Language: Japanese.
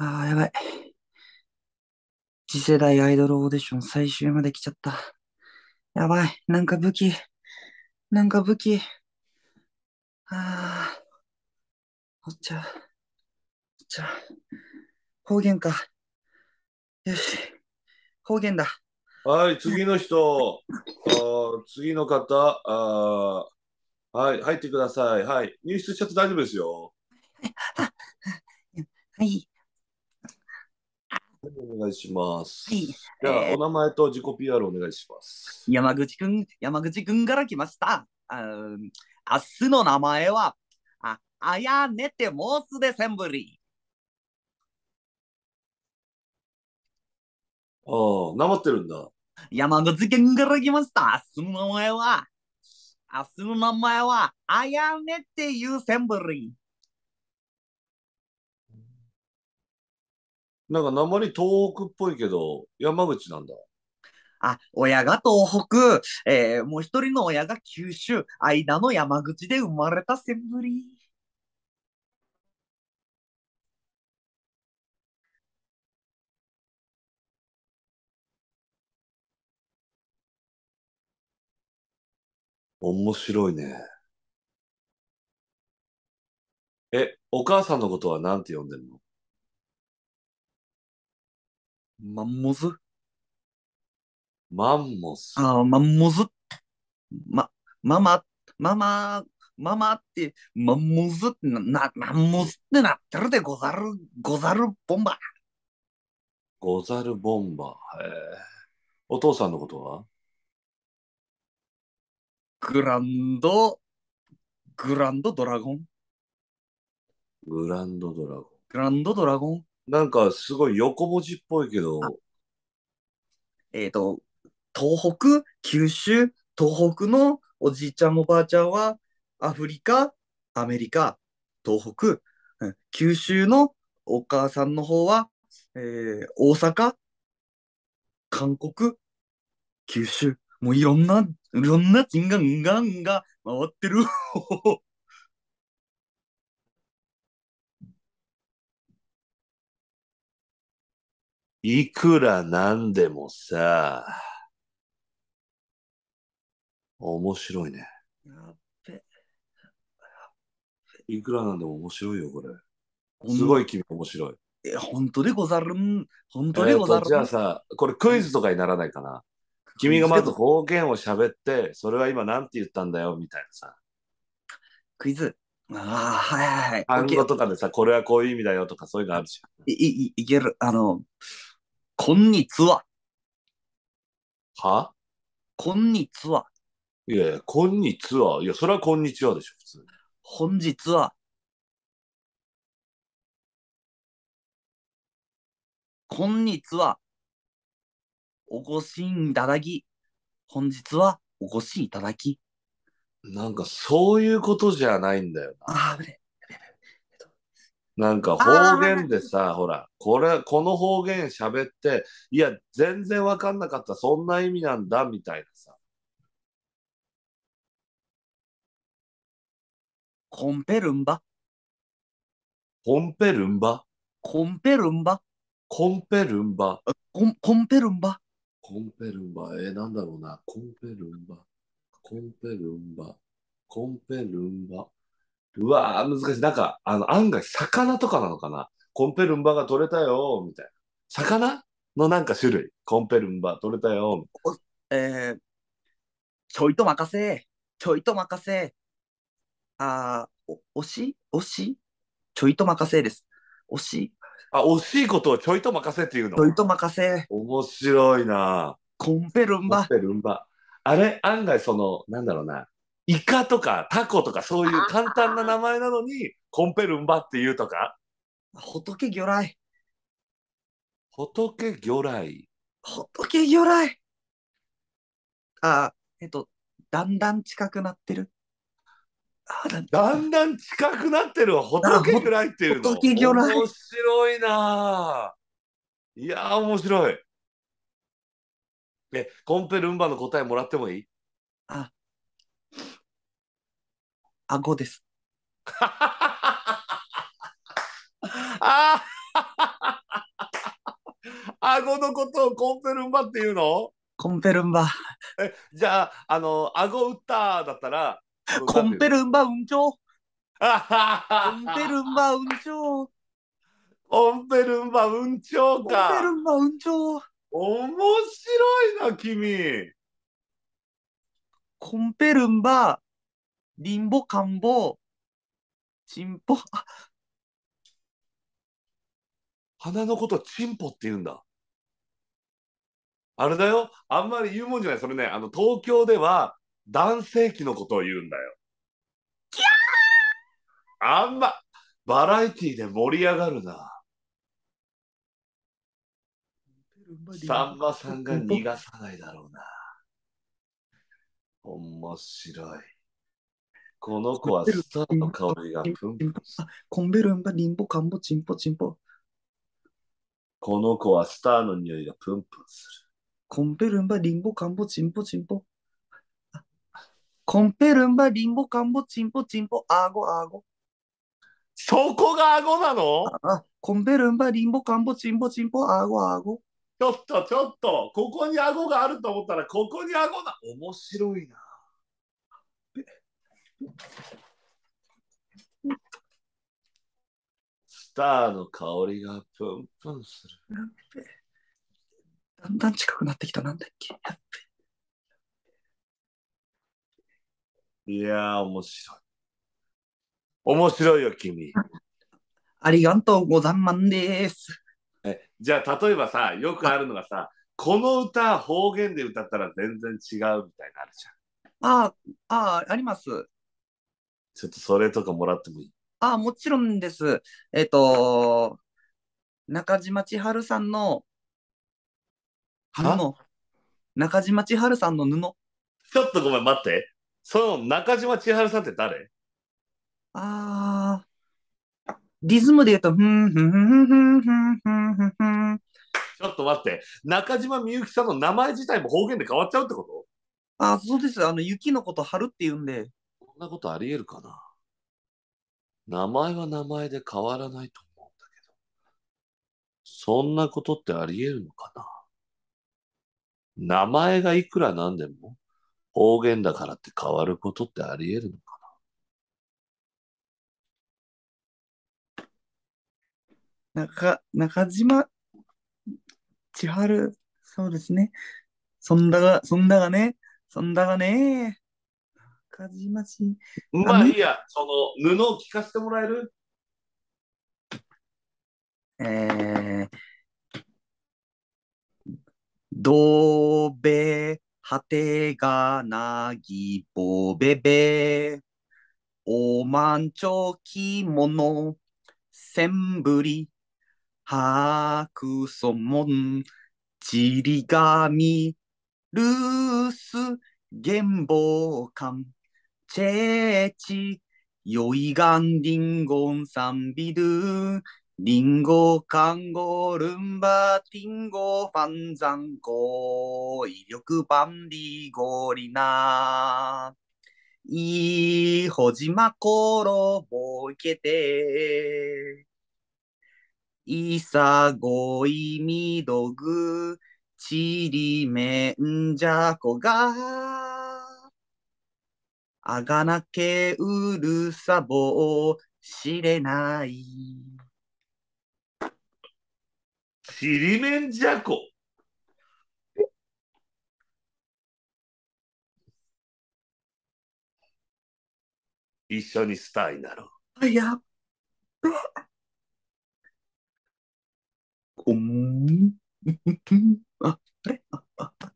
ああ、やばい。次世代アイドルオーディション最終まで来ちゃった。やばい。なんか武器。なんか武器。ああ。お茶。お茶。方言か。よし。方言だ。はい、次の人。あ次の方あ。はい、入ってください。はい。入室しちゃって大丈夫ですよ。はい。お願いします。はい、じゃえー、お名前と自己 PR お願いします。山口くん、山口くんから来ました。あ明日の名前は、あ、あやねてもうすでセンブリ。ー。ああ、なまってるんだ。山口県から来ました。明日の名前は、明日の名前は、あやねっていうセンブリ。ー。なんか鉛東北っぽいけど、山口なんだ。あ、親が東北、えー、もう一人の親が九州、間の山口で生まれたセンブリ。面白いね。え、お母さんのことは何て呼んでんのマンモズマンモス。あマンモズ。ま、ママ、ママ、ママって、マンモズってな、な、マンモズってなってるでござる、ござるボンバー。ござるボンバー。へえ。お父さんのことはグランド、グランドドラゴン。グランドドラゴン。グランドドラゴン。なんかすごい横文字っぽいけど。えっ、ー、と、東北、九州、東北のおじいちゃんおばあちゃんは、アフリカ、アメリカ、東北、うん、九州のお母さんの方は、えー、大阪、韓国、九州、もういろんな、いろんなチンガンガンが回ってる。いくらなんでもさ、面白いね。やっべ。いくらなんでも面白いよ、これ。すごい君面白い。え、本当でござるん。本当でござるん。えー、じゃあさ、これクイズとかにならないかな。君がまず方言を喋って、それは今何て言ったんだよ、みたいなさ。クイズ。ああ、はいはいはい。単語とかでさ、これはこういう意味だよとかそういうのあるじゃん。い、い、いける。あの、こんにちは。はこんにちは。いやいや、こんにちは。いや、それはこんにちはでしょ、普通。本日は、こんにちは。お越しいただき、本日はお越しいただき、なんかそういうことじゃないんだよな。あなんか方言でさ、ほら、これ、この方言喋って、いや、全然わかんなかった、そんな意味なんだ、みたいなさ。コンペルンバ、コンペルンバコンペルンバ、コンペルンバコンペルンバ、コンペルンバえなんだろうな、コンペルンバコンペルンバ。コンペルンバ。うわー、難しい。なんか、あの、案外、魚とかなのかな。コンペルンバが取れたよ、みたいな。魚のなんか種類。コンペルンバ取れたよ。えー、ちょいと任せ。ちょいと任せ。あー、お、しおしちょいと任せです。おし。あ、惜しいことをちょいと任せっていうの。ちょいと任せ。面白いな。コンペルンバ。コンペルンバ。あれ、案外その、なんだろうな、イカとかタコとかそういう簡単な名前なのに、コンペルンバっていうとか。仏魚雷。仏魚雷。仏魚雷。あ、えっと、だんだん近くなってる。あだだんだん近くなってるわ、仏魚雷っていうの。仏魚雷。面白いなぁ。いや面白い。え、コンペルンバの答えもらってもいいあ、あごです。あご のことをコンペルンバっていうのコンペルンバ。え、じゃあ、あの、顎打っただったら、コンペルンバ運長。コンペルンバ運長。コンペルンバ運長か。コンペルンバ運長。面白いな、君。コンペルンバ、ー、リンボカンボ、チンポ。花 のことはチンポって言うんだ。あれだよ。あんまり言うもんじゃない。それね、あの、東京では男性器のことを言うんだよ。あんま、バラエティーで盛り上がるな。さんまさんが逃がさないだろうな。面白い。この子はスターの香りがプンプン。コンベルンバリンボカンボチンポチンポ。この子はスターの匂いがプンプンする。コンベルンバリンボカンボチンポチンポ。コンペルンバリンボカンボチンポチンポ。アゴアゴ。そこがあごなのコンペルンバリンボカンボチンポチンポ。アゴアゴ。ちょっとちょっと、ここに顎があると思ったら、ここに顎が面白いな。スターの香りがプンプンする。だんだん近くなってきた、なんだっけ。いやー、面白い。面白いよ、君。ありがとうございます。えじゃあ例えばさよくあるのがさこの歌方言で歌ったら全然違うみたいなあるじゃん。ああ、あります。ちょっとそれとかもらってもいいああ、もちろんです。えっ、と、中島千春さんの布中島千春さんの布。ちょっとごめん、待って。その中島千春さんって誰ああ、リズムで言うと、ふんふんふんふんふんふんふんちょっと待って、中島みゆきさんの名前自体も方言で変わっちゃうってことあ、そうです。あの、雪のこと春って言うんで。こんなことあり得るかな名前は名前で変わらないと思うんだけど。そんなことってあり得るのかな名前がいくらなんでも方言だからって変わることってあり得るの中、中島千春、そうですね。そんだが、そんだがね、そんだがね。中島千まあいいや、その布を聞かせてもらえるえー、どべはてがなぎぼべべ。おまんちょきもの。せんぶりハクソモン、チリガミ、ルース、ゲンボウカン、チェーチ、ヨイガンリンゴンサンビドゥ、リンゴカンゴルンバティンゴファンザンゴ、威力バンディゴリナ。いいほじまころぼいけて。いさごいみどぐ、ちりめんじゃこが。あがなけうるさぼうしれない。ちりめんじゃこ。いしょにしたいなろう。あ、やっべ。あ、あれあ、あ、あ、